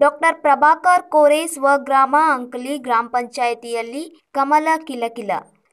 doctor Prabhakar ಕೋರೆ ಸ್ವಗ್ರಾಮ ಅಂಕಲಿ ಗ್ರಾಮ ಪಂಚಾಯಿತಿಯಲ್ಲಿ ಕಮಲ ಕಿಲಕಿಲ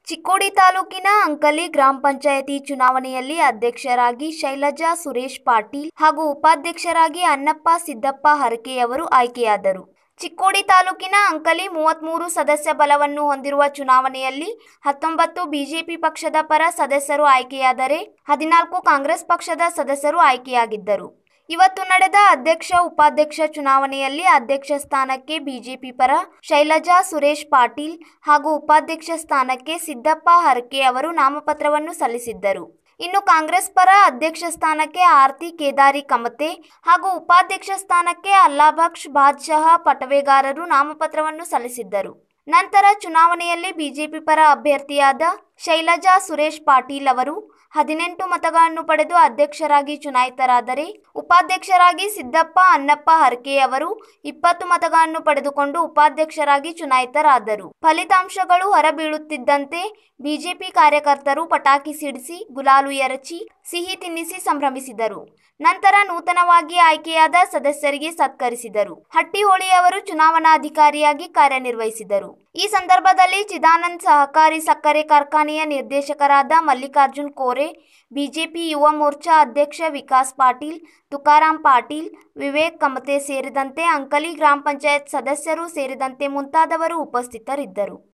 ಚಿಕ್ಕೋಡಿ ತಾಲೂಕಿನ ಅಂಕಲಿ ಗ್ರಾಮ ಪಂಚಾಯಿತಿ ಚುನಾವಣೆಯಲ್ಲಿ ಅಧ್ಯಕ್ಷರಾಗಿ ಶೈಲಜಾ ಸುರೇಶ್ ಪಾಟೀಲ್ ಹಾಗೂ ಉಪಾಧ್ಯಕ್ಷರಾಗಿ ಅನ್ನಪ್ಪ ಸಿದ್ದಪ್ಪ ಹರಕೆಯವರು ಆಯ್ಕೆಯಾದರು ಚಿಕ್ಕೋಡಿ ತಾಲೂಕಿನ ಅಂಕಲಿ ಮೂರು ಸದಸ್ಯ ಬಲವನ್ನು ಹೊಂದಿರುವ ಚುನಾವಣೆಯಲ್ಲಿ ಹತ್ತೊಂಬತ್ತು ಬಿಜೆಪಿ ಪಕ್ಷದ ಪರ ಸದಸ್ಯರು ಆಯ್ಕೆಯಾದರೆ ಹದಿನಾಲ್ಕು ಕಾಂಗ್ರೆಸ್ ಪಕ್ಷದ ಸದಸ್ಯರು ಆಯ್ಕೆಯಾಗಿದ್ದರು ಇವತ್ತು ನಡೆದ ಅಧ್ಯಕ್ಷ ಉಪಾಧ್ಯಕ್ಷ ಚುನಾವಣೆಯಲ್ಲಿ ಅಧ್ಯಕ್ಷ ಸ್ಥಾನಕ್ಕೆ ಬಿಜೆಪಿ ಪರ ಶೈಲಜಾ ಸುರೇಶ್ ಪಾಟೀಲ್ ಹಾಗೂ ಉಪಾಧ್ಯಕ್ಷ ಸ್ಥಾನಕ್ಕೆ ಸಿದ್ದಪ್ಪ ಹರ್ಕೆ ಅವರು ನಾಮಪತ್ರವನ್ನು ಸಲ್ಲಿಸಿದ್ದರು ಇನ್ನು ಕಾಂಗ್ರೆಸ್ ಪರ ಅಧ್ಯಕ್ಷ ಸ್ಥಾನಕ್ಕೆ ಆರ್ತಿ ಕೇದಾರಿ ಕಮತೆ ಹಾಗೂ ಉಪಾಧ್ಯಕ್ಷ ಸ್ಥಾನಕ್ಕೆ ಅಲ್ಲಾಭಕ್ಷ್ ಬಾದ್ಶಾಹ ಪಟವೇಗಾರರು ನಾಮಪತ್ರವನ್ನು ಸಲ್ಲಿಸಿದ್ದರು ನಂತರ ಚುನಾವಣೆಯಲ್ಲಿ ಬಿಜೆಪಿ ಪರ ಅಭ್ಯರ್ಥಿಯಾದ ಶೈಲಜಾ ಸುರೇಶ್ ಪಾಟೀಲ್ ಅವರು ಹದಿನೆಂಟು ಮತಗಳನ್ನು ಪಡೆದು ಅಧ್ಯಕ್ಷರಾಗಿ ಚುನಾಯಿತರಾದರೆ ಉಪಾಧ್ಯಕ್ಷರಾಗಿ ಸಿದ್ದಪ್ಪ ಅನ್ನಪ್ಪ ಹರ್ಕೆ ಅವರು ಇಪ್ಪತ್ತು ಮತಗಳನ್ನು ಪಡೆದುಕೊಂಡು ಉಪಾಧ್ಯಕ್ಷರಾಗಿ ಚುನಾಯಿತರಾದರು ಫಲಿತಾಂಶಗಳು ಹೊರಬೀಳುತ್ತಿದ್ದಂತೆ ಬಿಜೆಪಿ ಕಾರ್ಯಕರ್ತರು ಪಟಾಕಿ ಸಿಡಿಸಿ ಗುಲಾಲು ಎರಚಿ ಸಿಹಿ ತಿನ್ನಿಸಿ ಸಂಭ್ರಮಿಸಿದರು ನಂತರ ನೂತನವಾಗಿ ಆಯ್ಕೆಯಾದ ಸದಸ್ಯರಿಗೆ ಸತ್ಕರಿಸಿದರು ಹಟ್ಟಿಹೊಳಿ ಅವರು ಚುನಾವಣಾಧಿಕಾರಿಯಾಗಿ ಕಾರ್ಯನಿರ್ವಹಿಸಿದರು ಈ ಸಂದರ್ಭದಲ್ಲಿ ಚಿದಾನಂದ್ ಸಹಕಾರಿ ಸಕ್ಕರೆ ಕಾರ್ಖಾನೆ ಸಂಘಟನೆಯ ನಿರ್ದೇಶಕರಾದ ಮಲ್ಲಿಕಾರ್ಜುನ್ ಕೋರೆ ಬಿಜೆಪಿ ಯುವ ಮೋರ್ಚಾ ಅಧ್ಯಕ್ಷ ವಿಕಾಸ್ ಪಾಟೀಲ್ ತುಕಾರಾಂ ಪಾಟೀಲ್ ವಿವೇಕ್ ಕಮತೆ ಸೇರಿದಂತೆ ಅಂಕಲಿ ಗ್ರಾಮ ಪಂಚಾಯತ್ ಸದಸ್ಯರು ಸೇರಿದಂತೆ ಮುಂತಾದವರು ಉಪಸ್ಥಿತರಿದ್ದರು